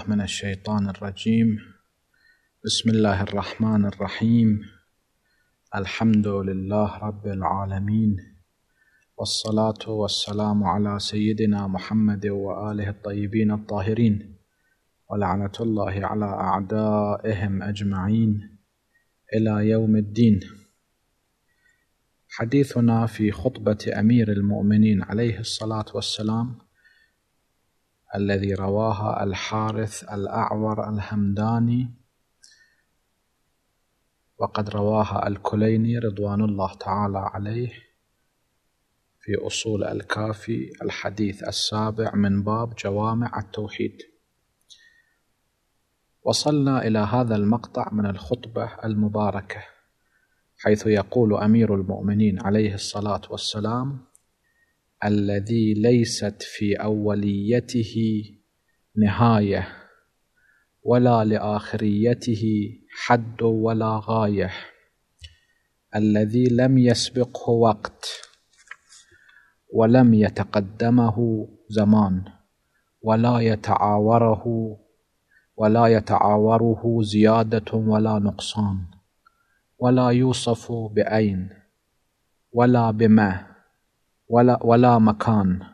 الله من الشيطان الرجيم بسم الله الرحمن الرحيم الحمد لله رب العالمين والصلاة والسلام على سيدنا محمد وآله الطيبين الطاهرين ولعنة الله على أعدائهم أجمعين إلى يوم الدين حديثنا في خطبة أمير المؤمنين عليه الصلاة والسلام الذي رواها الحارث الأعور الهمداني وقد رواها الكليني رضوان الله تعالى عليه في أصول الكافي الحديث السابع من باب جوامع التوحيد وصلنا إلى هذا المقطع من الخطبة المباركة حيث يقول أمير المؤمنين عليه الصلاة والسلام الذي ليست في اوليته نهايه ولا لاخريته حد ولا غايه الذي لم يسبقه وقت ولم يتقدمه زمان ولا يتعاوره ولا يتعاوره زياده ولا نقصان ولا يوصف باين ولا بما ولا, ولا مكان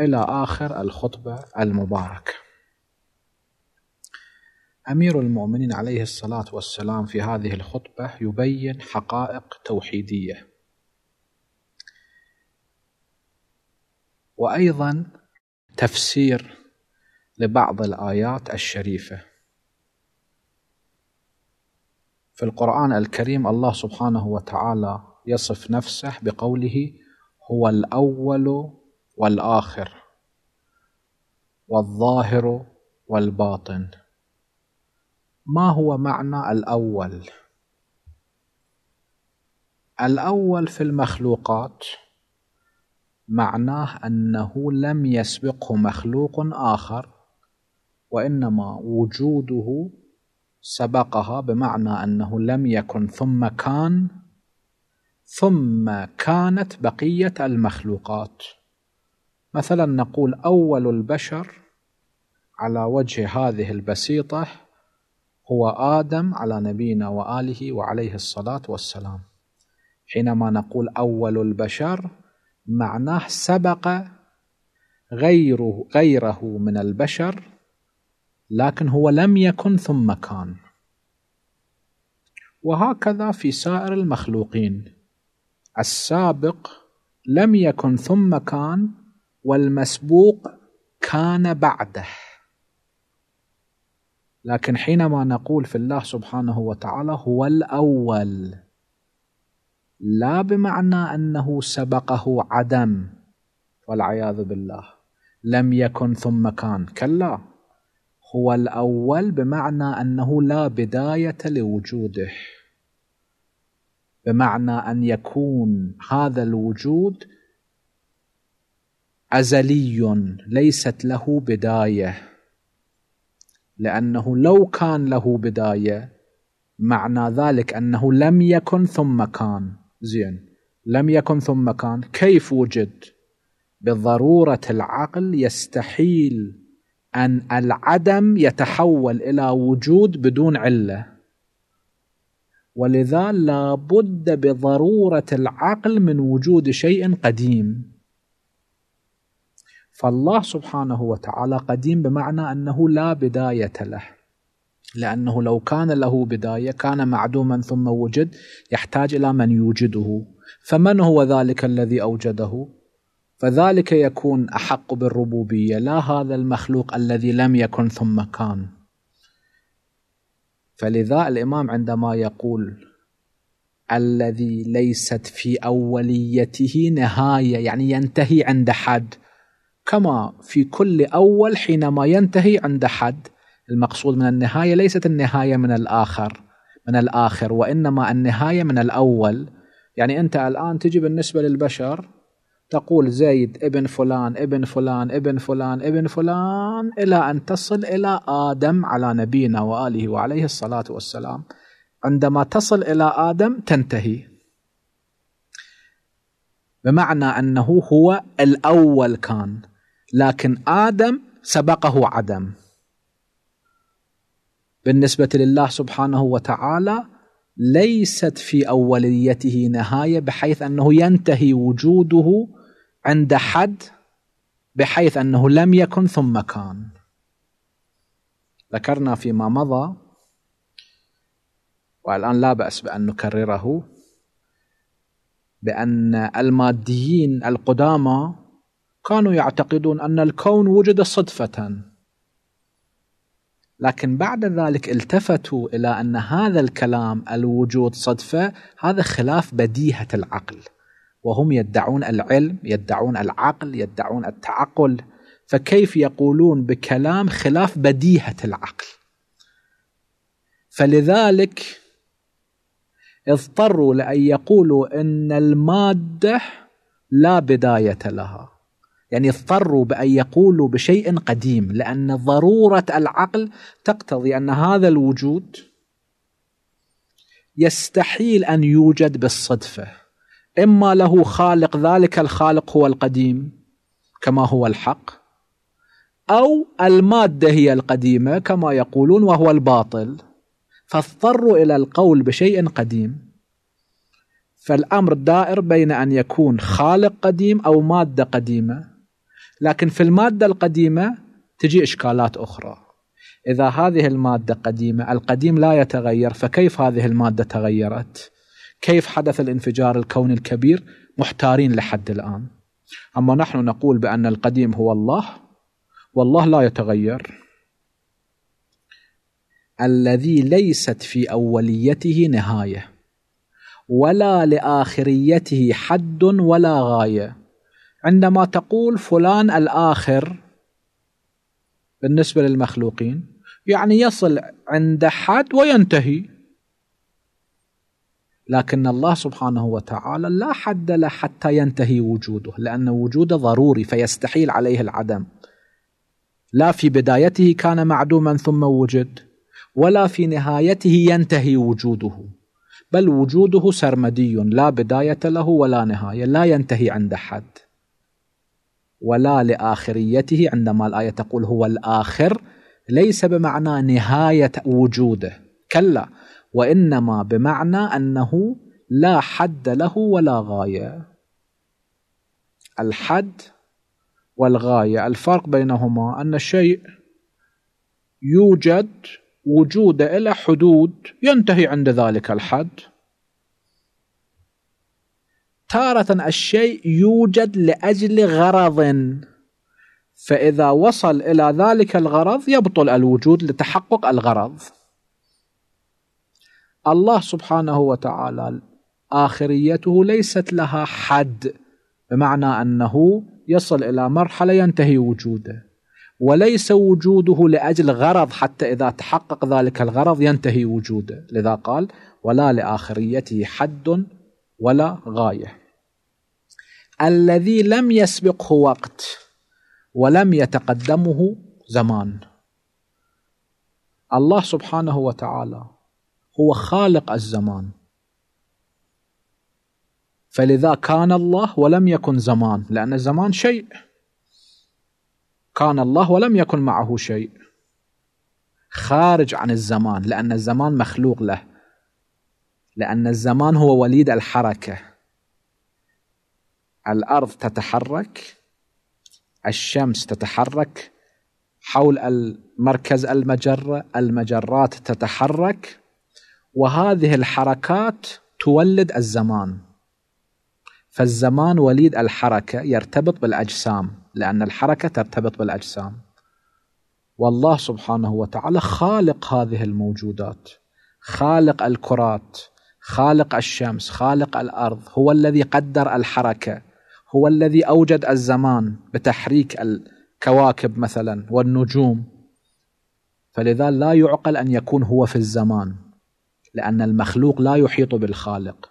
إلى آخر الخطبة المباركة أمير المؤمنين عليه الصلاة والسلام في هذه الخطبة يبين حقائق توحيدية وأيضا تفسير لبعض الآيات الشريفة في القرآن الكريم الله سبحانه وتعالى يصف نفسه بقوله هو الاول والاخر والظاهر والباطن ما هو معنى الاول الاول في المخلوقات معناه انه لم يسبقه مخلوق اخر وانما وجوده سبقها بمعنى انه لم يكن ثم كان ثم كانت بقية المخلوقات مثلا نقول أول البشر على وجه هذه البسيطة هو آدم على نبينا وآله وعليه الصلاة والسلام حينما نقول أول البشر معناه سبق غيره, غيره من البشر لكن هو لم يكن ثم كان وهكذا في سائر المخلوقين السابق لم يكن ثم كان والمسبوق كان بعده لكن حينما نقول في الله سبحانه وتعالى هو الاول لا بمعنى انه سبقه عدم والعياذ بالله لم يكن ثم كان كلا هو الاول بمعنى انه لا بدايه لوجوده بمعنى ان يكون هذا الوجود ازلي ليست له بدايه لانه لو كان له بدايه معنى ذلك انه لم يكن ثم كان زين لم يكن ثم كان كيف وجد بضروره العقل يستحيل ان العدم يتحول الى وجود بدون عله ولذا لا بد بضرورة العقل من وجود شيء قديم فالله سبحانه وتعالى قديم بمعنى أنه لا بداية له لأنه لو كان له بداية كان معدوما ثم وجد يحتاج إلى من يوجده فمن هو ذلك الذي أوجده فذلك يكون أحق بالربوبية لا هذا المخلوق الذي لم يكن ثم كان فلذا الإمام عندما يقول الذي ليست في أوليته نهاية يعني ينتهي عند حد كما في كل أول حينما ينتهي عند حد المقصود من النهاية ليست النهاية من الآخر من الآخر وإنما النهاية من الأول يعني أنت الآن تجي بالنسبة للبشر تقول زيد ابن فلان ابن فلان ابن فلان ابن فلان إلى أن تصل إلى آدم على نبينا وآله وعليه الصلاة والسلام عندما تصل إلى آدم تنتهي بمعنى أنه هو الأول كان لكن آدم سبقه عدم بالنسبة لله سبحانه وتعالى ليست في أوليته نهاية بحيث أنه ينتهي وجوده عند حد بحيث أنه لم يكن ثم كان ذكرنا فيما مضى والآن لا بأس بأن نكرره بأن الماديين القدامى كانوا يعتقدون أن الكون وجد صدفة لكن بعد ذلك التفتوا إلى أن هذا الكلام الوجود صدفة هذا خلاف بديهة العقل وهم يدعون العلم يدعون العقل يدعون التعقل فكيف يقولون بكلام خلاف بديهة العقل فلذلك اضطروا لأن يقولوا أن المادة لا بداية لها يعني اضطروا بأن يقولوا بشيء قديم لأن ضرورة العقل تقتضي أن هذا الوجود يستحيل أن يوجد بالصدفة إما له خالق ذلك الخالق هو القديم كما هو الحق أو المادة هي القديمة كما يقولون وهو الباطل فاضطروا إلى القول بشيء قديم فالأمر دائر بين أن يكون خالق قديم أو مادة قديمة لكن في المادة القديمة تجي إشكالات أخرى إذا هذه المادة قديمة القديم لا يتغير فكيف هذه المادة تغيرت؟ كيف حدث الانفجار الكوني الكبير محتارين لحد الآن أما نحن نقول بأن القديم هو الله والله لا يتغير الذي ليست في أوليته نهاية ولا لآخريته حد ولا غاية عندما تقول فلان الآخر بالنسبة للمخلوقين يعني يصل عند حد وينتهي لكن الله سبحانه وتعالى لا حد له حتى ينتهي وجوده لأن وجوده ضروري فيستحيل عليه العدم لا في بدايته كان معدوما ثم وجد ولا في نهايته ينتهي وجوده بل وجوده سرمدي لا بداية له ولا نهاية لا ينتهي عند حد ولا لآخريته عندما الآية تقول هو الآخر ليس بمعنى نهاية وجوده كلا وانما بمعنى انه لا حد له ولا غايه الحد والغايه الفرق بينهما ان الشيء يوجد وجود إلى حدود ينتهي عند ذلك الحد تارة الشيء يوجد لأجل غرض فإذا وصل إلى ذلك الغرض يبطل الوجود لتحقق الغرض الله سبحانه وتعالى آخريته ليست لها حد بمعنى أنه يصل إلى مرحلة ينتهي وجوده وليس وجوده لأجل غرض حتى إذا تحقق ذلك الغرض ينتهي وجوده لذا قال ولا لآخريته حد ولا غاية الذي لم يسبقه وقت ولم يتقدمه زمان الله سبحانه وتعالى هو خالق الزمان فلذا كان الله ولم يكن زمان لأن الزمان شيء كان الله ولم يكن معه شيء خارج عن الزمان لأن الزمان مخلوق له لأن الزمان هو وليد الحركة الأرض تتحرك الشمس تتحرك حول المركز المجرة المجرات تتحرك وهذه الحركات تولد الزمان فالزمان وليد الحركة يرتبط بالأجسام لأن الحركة ترتبط بالأجسام والله سبحانه وتعالى خالق هذه الموجودات خالق الكرات خالق الشمس خالق الأرض هو الذي قدر الحركة هو الذي أوجد الزمان بتحريك الكواكب مثلا والنجوم فلذا لا يعقل أن يكون هو في الزمان لأن المخلوق لا يحيط بالخالق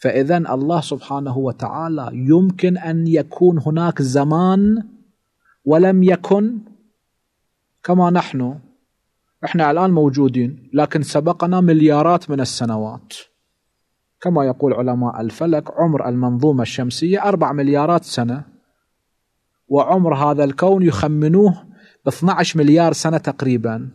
فإذا الله سبحانه وتعالى يمكن أن يكون هناك زمان ولم يكن كما نحن احنا الآن موجودين لكن سبقنا مليارات من السنوات كما يقول علماء الفلك عمر المنظومة الشمسية أربع مليارات سنة وعمر هذا الكون يخمنوه ب 12 مليار سنة تقريباً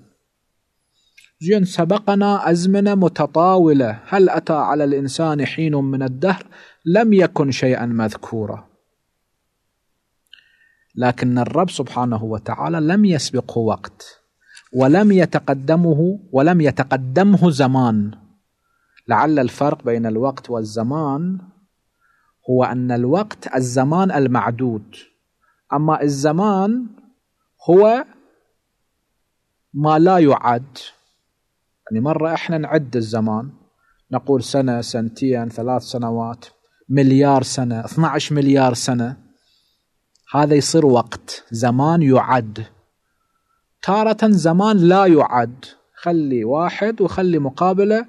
زين سبقنا أزمنة متطاولة هل أتى على الإنسان حين من الدهر لم يكن شيئا مذكورا لكن الرب سبحانه وتعالى لم يسبقه وقت ولم يتقدمه ولم يتقدمه زمان لعل الفرق بين الوقت والزمان هو أن الوقت الزمان المعدود أما الزمان هو ما لا يعد يعني مرة احنا نعد الزمان نقول سنة سنتين ثلاث سنوات مليار سنة 12 مليار سنة هذا يصير وقت زمان يعد تارة زمان لا يعد خلي واحد وخلي مقابله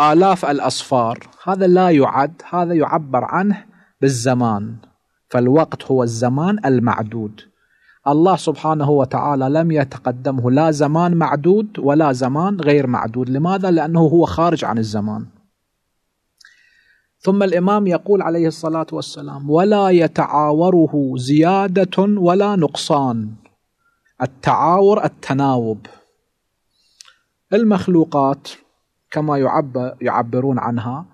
آلاف الأصفار هذا لا يعد هذا يعبر عنه بالزمان فالوقت هو الزمان المعدود الله سبحانه وتعالى لم يتقدمه لا زمان معدود ولا زمان غير معدود لماذا؟ لأنه هو خارج عن الزمان ثم الإمام يقول عليه الصلاة والسلام ولا يتعاوره زيادة ولا نقصان التعاور التناوب المخلوقات كما يعبر يعبرون عنها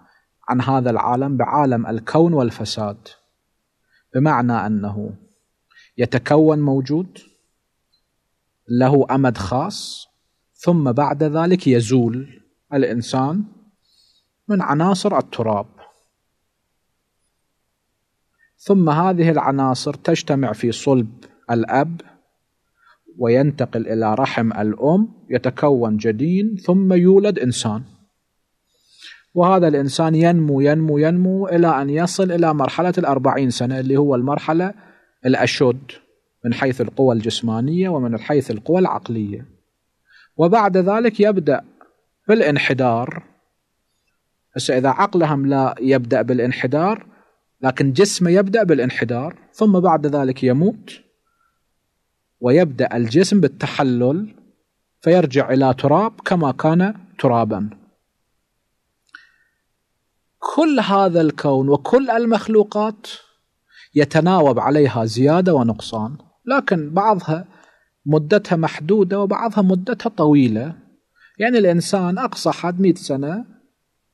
عن هذا العالم بعالم الكون والفساد بمعنى أنه يتكون موجود له امد خاص ثم بعد ذلك يزول الانسان من عناصر التراب ثم هذه العناصر تجتمع في صلب الاب وينتقل الى رحم الام يتكون جدين ثم يولد انسان وهذا الانسان ينمو ينمو ينمو الى ان يصل الى مرحله الاربعين سنه اللي هو المرحله الأشد من حيث القوى الجسمانية ومن حيث القوى العقلية وبعد ذلك يبدأ بالانحدار هسه إذا عقلهم لا يبدأ بالانحدار لكن جسمه يبدأ بالانحدار ثم بعد ذلك يموت ويبدأ الجسم بالتحلل فيرجع إلى تراب كما كان ترابا كل هذا الكون وكل المخلوقات يتناوب عليها زياده ونقصان لكن بعضها مدتها محدوده وبعضها مدتها طويله يعني الانسان اقصى حد 100 سنه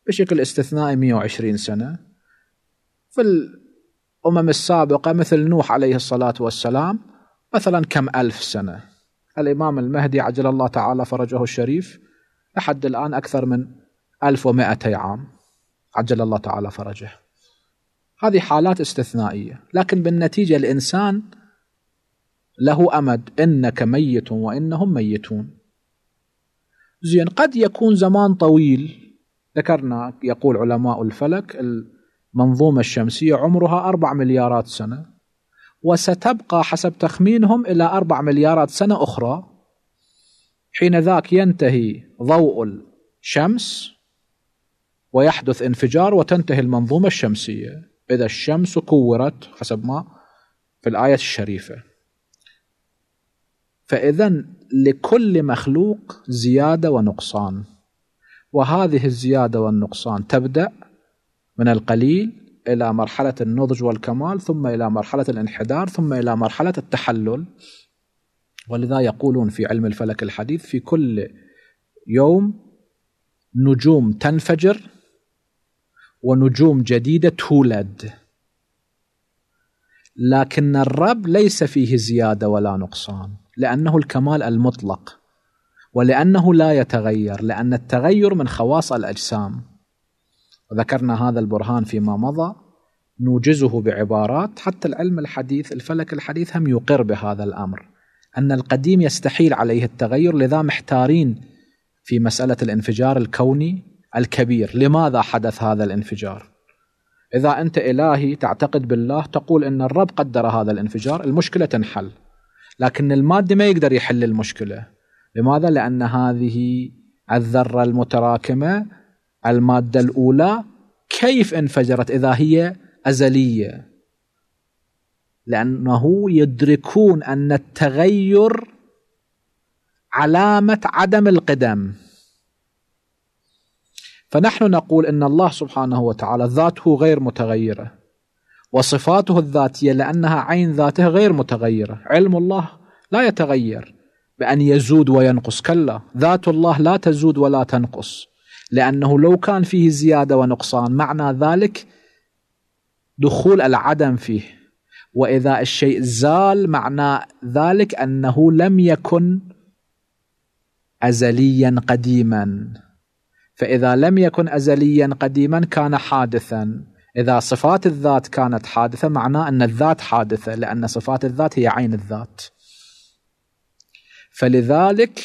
بشكل استثنائي 120 سنه في الامم السابقه مثل نوح عليه الصلاه والسلام مثلا كم ألف سنه الامام المهدي عجل الله تعالى فرجه الشريف لحد الان اكثر من 1200 عام عجل الله تعالى فرجه هذه حالات استثنائيه لكن بالنتيجه الانسان له امد انك ميت وانهم ميتون زين قد يكون زمان طويل ذكرنا يقول علماء الفلك المنظومه الشمسيه عمرها 4 مليارات سنه وستبقى حسب تخمينهم الى 4 مليارات سنه اخرى حين ذاك ينتهي ضوء الشمس ويحدث انفجار وتنتهي المنظومه الشمسيه إذا الشمس كورت حسب ما في الآية الشريفة فإذا لكل مخلوق زيادة ونقصان وهذه الزيادة والنقصان تبدأ من القليل إلى مرحلة النضج والكمال ثم إلى مرحلة الانحدار ثم إلى مرحلة التحلل ولذا يقولون في علم الفلك الحديث في كل يوم نجوم تنفجر ونجوم جديدة تولد لكن الرب ليس فيه زيادة ولا نقصان لأنه الكمال المطلق ولأنه لا يتغير لأن التغير من خواص الأجسام وذكرنا هذا البرهان فيما مضى نوجزه بعبارات حتى العلم الحديث الفلك الحديث هم يقر بهذا الأمر أن القديم يستحيل عليه التغير لذا محتارين في مسألة الانفجار الكوني الكبير لماذا حدث هذا الانفجار إذا أنت إلهي تعتقد بالله تقول أن الرب قدر هذا الانفجار المشكلة تنحل لكن المادي ما يقدر يحل المشكلة لماذا؟ لأن هذه الذرة المتراكمة المادة الأولى كيف انفجرت إذا هي أزلية لأنه يدركون أن التغير علامة عدم القدم فنحن نقول ان الله سبحانه وتعالى ذاته غير متغيره وصفاته الذاتيه لانها عين ذاته غير متغيره، علم الله لا يتغير بان يزود وينقص، كلا، ذات الله لا تزود ولا تنقص، لانه لو كان فيه زياده ونقصان معنى ذلك دخول العدم فيه، واذا الشيء زال معنى ذلك انه لم يكن ازليا قديما. فإذا لم يكن أزليا قديما كان حادثا إذا صفات الذات كانت حادثة معناه أن الذات حادثة لأن صفات الذات هي عين الذات فلذلك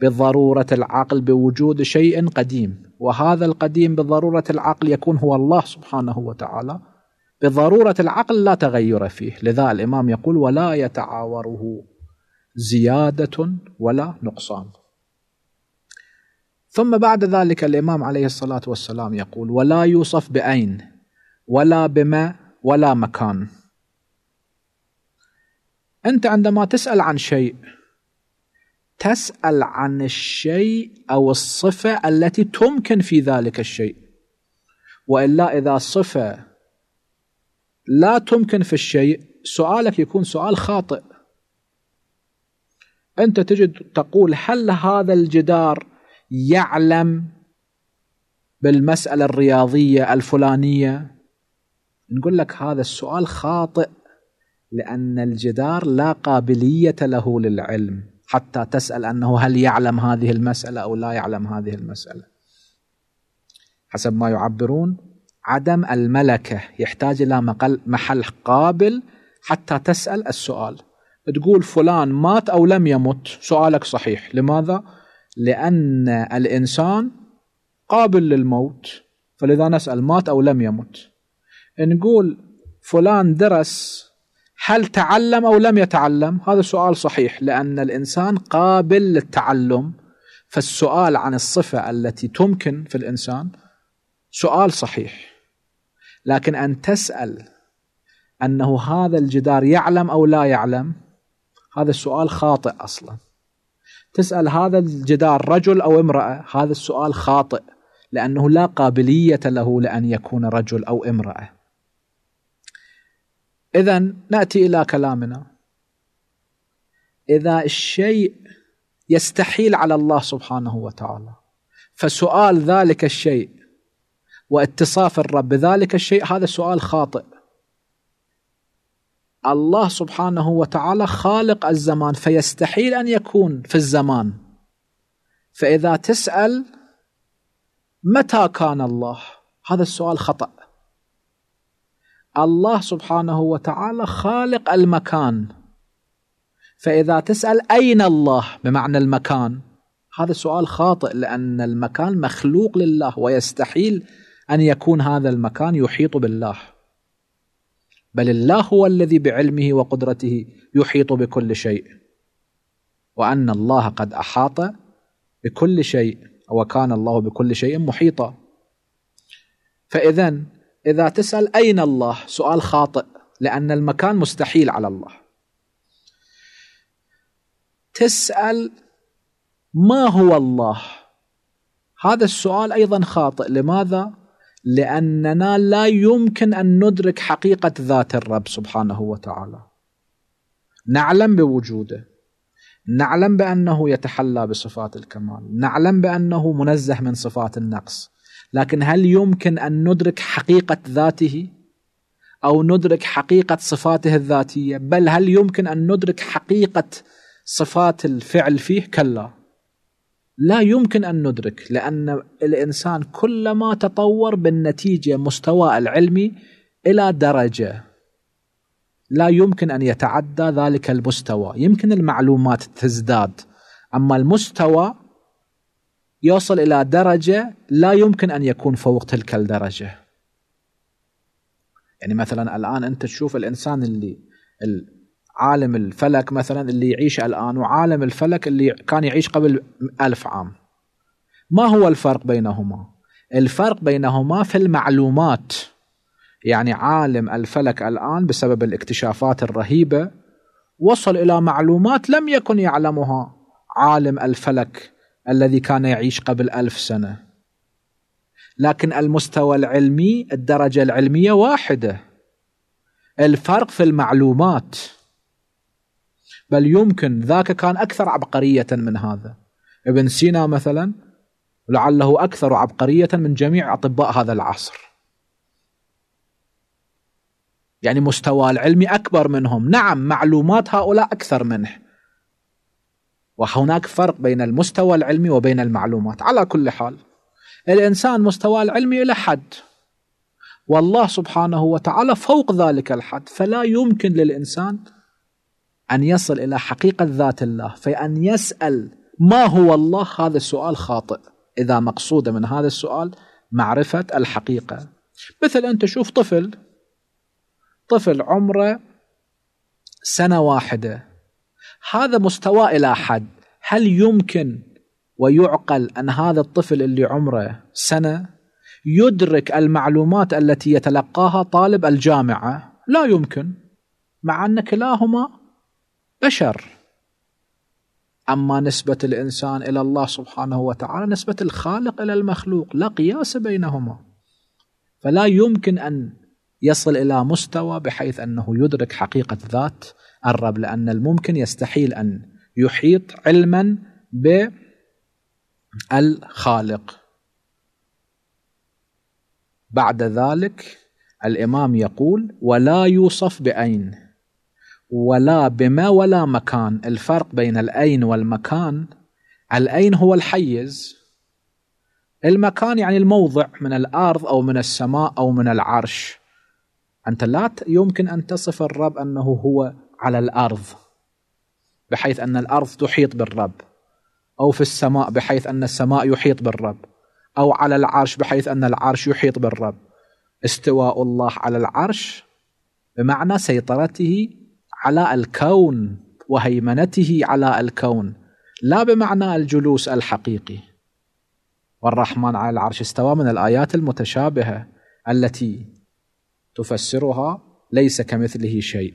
بضرورة العقل بوجود شيء قديم وهذا القديم بضرورة العقل يكون هو الله سبحانه وتعالى بضرورة العقل لا تغير فيه لذا الإمام يقول ولا يتعاوره زيادة ولا نقصان ثم بعد ذلك الإمام عليه الصلاة والسلام يقول ولا يوصف بأين ولا بما ولا مكان أنت عندما تسأل عن شيء تسأل عن الشيء أو الصفة التي تمكن في ذلك الشيء وإلا إذا صفة لا تمكن في الشيء سؤالك يكون سؤال خاطئ أنت تجد تقول هل هذا الجدار يعلم بالمسألة الرياضية الفلانية نقول لك هذا السؤال خاطئ لأن الجدار لا قابلية له للعلم حتى تسأل أنه هل يعلم هذه المسألة أو لا يعلم هذه المسألة حسب ما يعبرون عدم الملكة يحتاج إلى محل قابل حتى تسأل السؤال تقول فلان مات أو لم يمت سؤالك صحيح لماذا؟ لأن الإنسان قابل للموت فلذا نسأل مات أو لم يمت نقول فلان درس هل تعلم أو لم يتعلم هذا سؤال صحيح لأن الإنسان قابل للتعلم فالسؤال عن الصفة التي تمكن في الإنسان سؤال صحيح لكن أن تسأل أنه هذا الجدار يعلم أو لا يعلم هذا السؤال خاطئ أصلاً تسأل هذا الجدار رجل أو امرأة هذا السؤال خاطئ لأنه لا قابلية له لأن يكون رجل أو امرأة إذا نأتي إلى كلامنا إذا الشيء يستحيل على الله سبحانه وتعالى فسؤال ذلك الشيء واتصاف الرب بذلك الشيء هذا سؤال خاطئ الله سبحانه وتعالى خالق الزمان فيستحيل أن يكون في الزمان فإذا تسأل متى كان الله هذا السؤال خطأ الله سبحانه وتعالى خالق المكان فإذا تسأل أين الله بمعنى المكان هذا سؤال خاطئ لأن المكان مخلوق لله ويستحيل أن يكون هذا المكان يحيط بالله بل الله هو الذي بعلمه وقدرته يحيط بكل شيء وأن الله قد أحاط بكل شيء وكان الله بكل شيء محيطا فإذا إذا تسأل أين الله سؤال خاطئ لأن المكان مستحيل على الله تسأل ما هو الله هذا السؤال أيضا خاطئ لماذا؟ لأننا لا يمكن أن ندرك حقيقة ذات الرب سبحانه وتعالى نعلم بوجوده نعلم بأنه يتحلى بصفات الكمال نعلم بأنه منزه من صفات النقص لكن هل يمكن أن ندرك حقيقة ذاته أو ندرك حقيقة صفاته الذاتية بل هل يمكن أن ندرك حقيقة صفات الفعل فيه كلا لا يمكن ان ندرك لان الانسان كلما تطور بالنتيجه مستواه العلمي الى درجه لا يمكن ان يتعدى ذلك المستوى، يمكن المعلومات تزداد اما المستوى يوصل الى درجه لا يمكن ان يكون فوق تلك الدرجه. يعني مثلا الان انت تشوف الانسان اللي عالم الفلك مثلا اللي يعيش الآن وعالم الفلك اللي كان يعيش قبل ألف عام ما هو الفرق بينهما؟ الفرق بينهما في المعلومات يعني عالم الفلك الآن بسبب الاكتشافات الرهيبة وصل إلى معلومات لم يكن يعلمها عالم الفلك الذي كان يعيش قبل ألف سنة لكن المستوى العلمي الدرجة العلمية واحدة الفرق في المعلومات بل يمكن ذاك كان أكثر عبقرية من هذا ابن سينا مثلا لعله أكثر عبقرية من جميع أطباء هذا العصر يعني مستوى العلمي أكبر منهم نعم معلومات هؤلاء أكثر منه وهناك فرق بين المستوى العلمي وبين المعلومات على كل حال الإنسان مستوى العلمي إلى حد والله سبحانه وتعالى فوق ذلك الحد فلا يمكن للإنسان أن يصل إلى حقيقة ذات الله فأن يسأل ما هو الله هذا السؤال خاطئ إذا مقصود من هذا السؤال معرفة الحقيقة مثل أنت تشوف طفل طفل عمره سنة واحدة هذا مستوى إلى حد هل يمكن ويعقل أن هذا الطفل اللي عمره سنة يدرك المعلومات التي يتلقاها طالب الجامعة لا يمكن مع أن كلاهما بشر أما نسبة الإنسان إلى الله سبحانه وتعالى نسبة الخالق إلى المخلوق لا قياس بينهما فلا يمكن أن يصل إلى مستوى بحيث أنه يدرك حقيقة ذات الرب لأن الممكن يستحيل أن يحيط علما بالخالق بعد ذلك الإمام يقول ولا يوصف بأين ولا بما ولا مكان الفرق بين الأين والمكان الأين هو الحيز المكان يعني الموضع من الأرض أو من السماء أو من العرش أنت لا يمكن أن تصف الرب أنه هو على الأرض بحيث أن الأرض تحيط بالرب أو في السماء بحيث أن السماء يحيط بالرب أو على العرش بحيث أن العرش يحيط بالرب استواء الله على العرش بمعنى سيطرته على الكون وهيمنته على الكون لا بمعنى الجلوس الحقيقي والرحمن على العرش استوى من الآيات المتشابهة التي تفسرها ليس كمثله شيء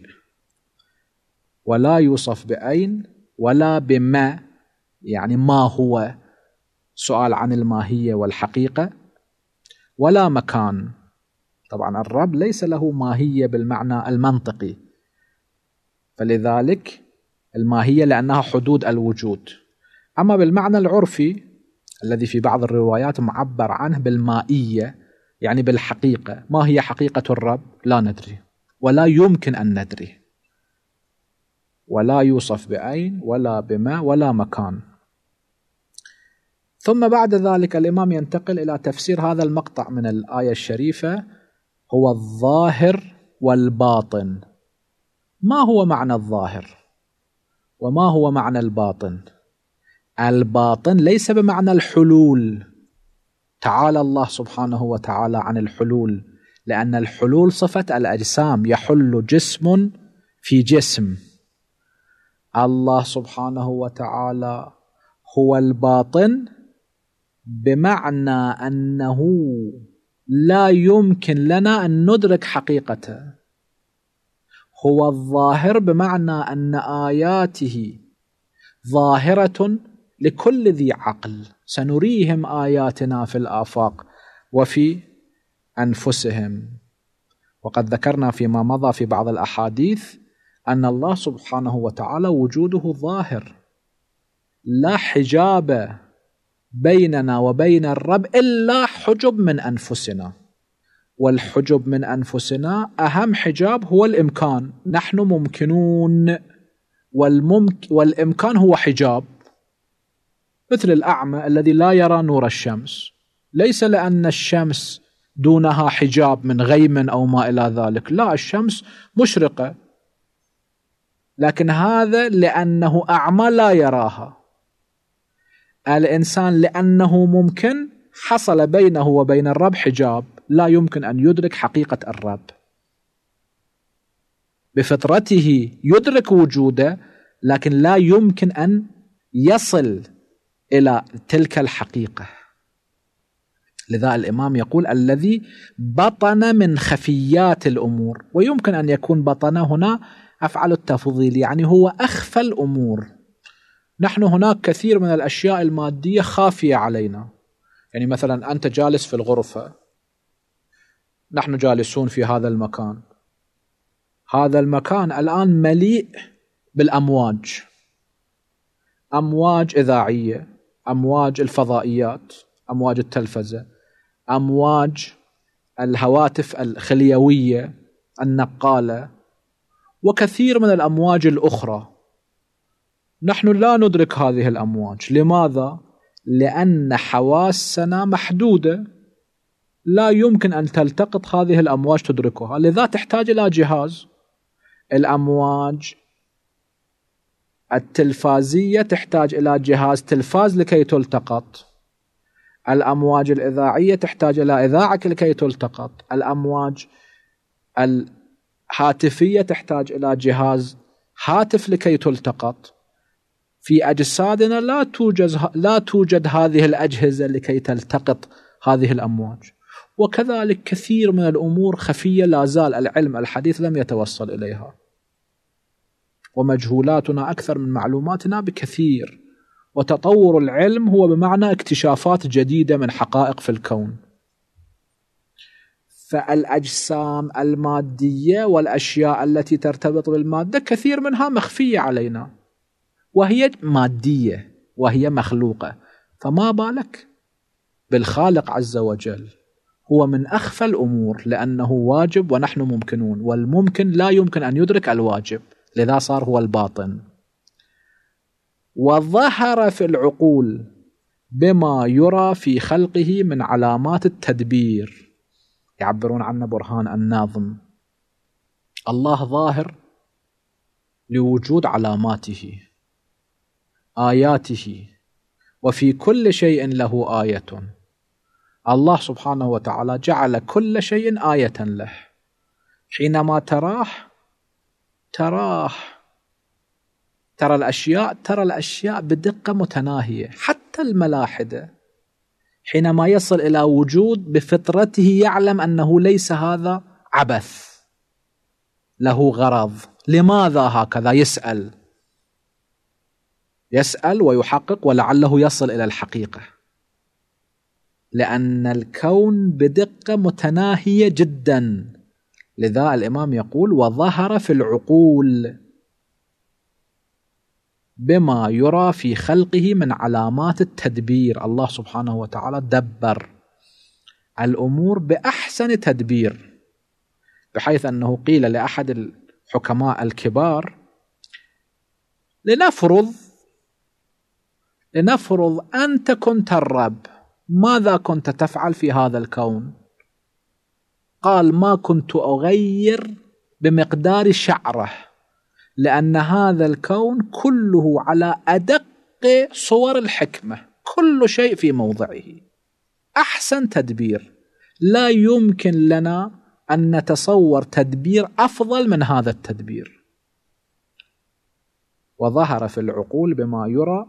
ولا يوصف بأين ولا بما يعني ما هو سؤال عن الماهية والحقيقة ولا مكان طبعا الرب ليس له ماهية بالمعنى المنطقي فلذلك الماهية لأنها حدود الوجود أما بالمعنى العرفي الذي في بعض الروايات معبر عنه بالمائية يعني بالحقيقة ما هي حقيقة الرب لا ندري ولا يمكن أن ندري ولا يوصف بأين ولا بما ولا مكان ثم بعد ذلك الإمام ينتقل إلى تفسير هذا المقطع من الآية الشريفة هو الظاهر والباطن ما هو معنى الظاهر وما هو معنى الباطن الباطن ليس بمعنى الحلول تعالى الله سبحانه وتعالى عن الحلول لأن الحلول صفة الأجسام يحل جسم في جسم الله سبحانه وتعالى هو الباطن بمعنى أنه لا يمكن لنا أن ندرك حقيقته هو الظاهر بمعنى أن آياته ظاهرة لكل ذي عقل سنريهم آياتنا في الآفاق وفي أنفسهم وقد ذكرنا فيما مضى في بعض الأحاديث أن الله سبحانه وتعالى وجوده ظاهر لا حجاب بيننا وبين الرب إلا حجب من أنفسنا والحجب من انفسنا اهم حجاب هو الامكان نحن ممكنون والممك والامكان هو حجاب مثل الاعمى الذي لا يرى نور الشمس ليس لان الشمس دونها حجاب من غيم او ما الى ذلك لا الشمس مشرقه لكن هذا لانه اعمى لا يراها الانسان لانه ممكن حصل بينه وبين الرب حجاب لا يمكن أن يدرك حقيقة الرب بفطرته يدرك وجوده لكن لا يمكن أن يصل إلى تلك الحقيقة لذا الإمام يقول الذي بطن من خفيات الأمور ويمكن أن يكون بطن هنا أفعل التفضيل يعني هو أخفى الأمور نحن هناك كثير من الأشياء المادية خافية علينا يعني مثلا أنت جالس في الغرفة نحن جالسون في هذا المكان هذا المكان الآن مليء بالأمواج أمواج إذاعية أمواج الفضائيات أمواج التلفزة أمواج الهواتف الخليوية النقالة وكثير من الأمواج الأخرى نحن لا ندرك هذه الأمواج لماذا؟ لأن حواسنا محدودة لا يمكن أن تلتقط هذه الأمواج تدركها لذا تحتاج إلى جهاز الأمواج التلفازية تحتاج إلى جهاز تلفاز لكي تلتقط الأمواج الإذاعية تحتاج إلى إذاعة لكي تلتقط الأمواج الهاتفية تحتاج إلى جهاز هاتف لكي تلتقط في أجسادنا لا توجد لا توجد هذه الأجهزة لكي تلتقط هذه الأمواج وكذلك كثير من الامور خفيه لا زال العلم الحديث لم يتوصل اليها. ومجهولاتنا اكثر من معلوماتنا بكثير. وتطور العلم هو بمعنى اكتشافات جديده من حقائق في الكون. فالاجسام الماديه والاشياء التي ترتبط بالماده كثير منها مخفيه علينا. وهي ماديه وهي مخلوقه فما بالك بالخالق عز وجل هو من أخفى الأمور لأنه واجب ونحن ممكنون والممكن لا يمكن أن يدرك الواجب لذا صار هو الباطن وظهر في العقول بما يرى في خلقه من علامات التدبير يعبرون عنه برهان الناظم الله ظاهر لوجود علاماته اياته وفي كل شيء له ايه الله سبحانه وتعالى جعل كل شيء آية له حينما تراه تراه ترى الأشياء ترى الأشياء بدقة متناهية حتى الملاحدة حينما يصل إلى وجود بفطرته يعلم أنه ليس هذا عبث له غرض لماذا هكذا يسأل يسأل ويحقق ولعله يصل إلى الحقيقة لأن الكون بدقة متناهية جدا لذا الإمام يقول وظهر في العقول بما يرى في خلقه من علامات التدبير الله سبحانه وتعالى دبر الأمور بأحسن تدبير بحيث أنه قيل لأحد الحكماء الكبار لنفرض لنفرض أنت كنت الرب ماذا كنت تفعل في هذا الكون قال ما كنت أغير بمقدار شعره لأن هذا الكون كله على أدق صور الحكمة كل شيء في موضعه أحسن تدبير لا يمكن لنا أن نتصور تدبير أفضل من هذا التدبير وظهر في العقول بما يرى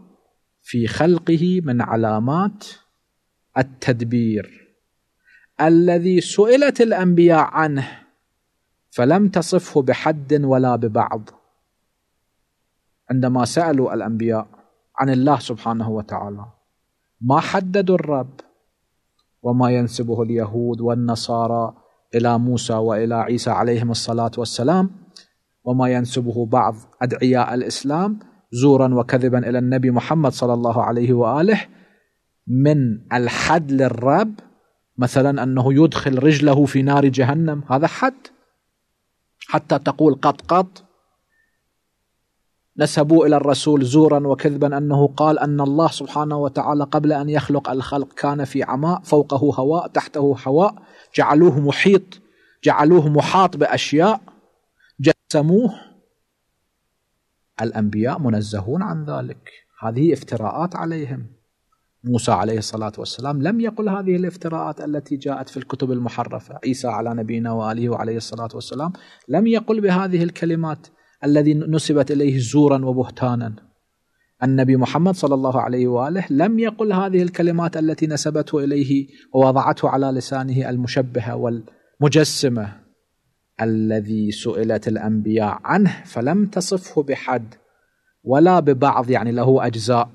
في خلقه من علامات التدبير الذي سئلت الانبياء عنه فلم تصفه بحد ولا ببعض عندما سالوا الانبياء عن الله سبحانه وتعالى ما حددوا الرب وما ينسبه اليهود والنصارى الى موسى والى عيسى عليهم الصلاه والسلام وما ينسبه بعض ادعياء الاسلام زورا وكذبا الى النبي محمد صلى الله عليه واله من الحد للرب مثلا أنه يدخل رجله في نار جهنم هذا حد حتى تقول قط قط نسبوا إلى الرسول زورا وكذبا أنه قال أن الله سبحانه وتعالى قبل أن يخلق الخلق كان في عماء فوقه هواء تحته هواء جعلوه محيط جعلوه محاط بأشياء جسموه الأنبياء منزهون عن ذلك هذه افتراءات عليهم موسى عليه الصلاة والسلام لم يقل هذه الافتراءات التي جاءت في الكتب المحرفة عيسى على نبينا وآله عليه الصلاة والسلام لم يقل بهذه الكلمات الذي نسبت إليه زورا وبهتانا النبي محمد صلى الله عليه وآله لم يقل هذه الكلمات التي نسبته إليه ووضعته على لسانه المشبهة والمجسمة الذي سئلت الأنبياء عنه فلم تصفه بحد ولا ببعض يعني له أجزاء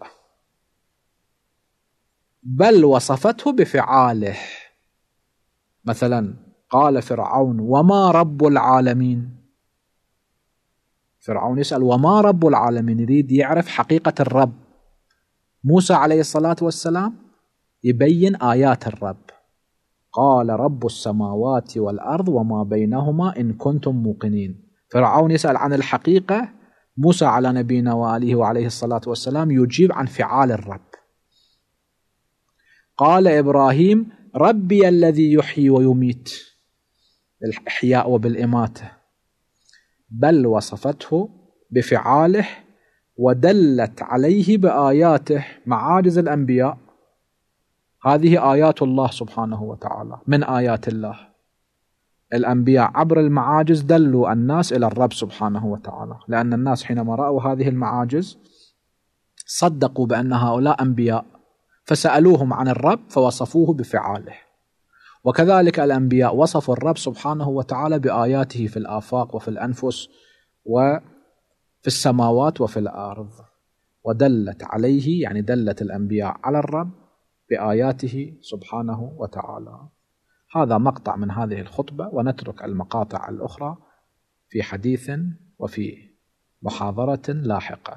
بل وصفته بفعاله مثلا قال فرعون وما رب العالمين فرعون يسأل وما رب العالمين يريد يعرف حقيقة الرب موسى عليه الصلاة والسلام يبين آيات الرب قال رب السماوات والأرض وما بينهما إن كنتم موقنين فرعون يسأل عن الحقيقة موسى على نبينا وآله وعليه الصلاة والسلام يجيب عن فعال الرب قال إبراهيم ربي الذي يحيي ويميت بالإحياء وبالإماتة بل وصفته بفعاله ودلت عليه بآياته معاجز الأنبياء هذه آيات الله سبحانه وتعالى من آيات الله الأنبياء عبر المعاجز دلوا الناس إلى الرب سبحانه وتعالى لأن الناس حينما رأوا هذه المعاجز صدقوا بأن هؤلاء أنبياء فسألوهم عن الرب فوصفوه بفعاله وكذلك الأنبياء وصفوا الرب سبحانه وتعالى بآياته في الآفاق وفي الأنفس وفي السماوات وفي الأرض ودلت عليه يعني دلت الأنبياء على الرب بآياته سبحانه وتعالى هذا مقطع من هذه الخطبة ونترك المقاطع الأخرى في حديث وفي محاضرة لاحقة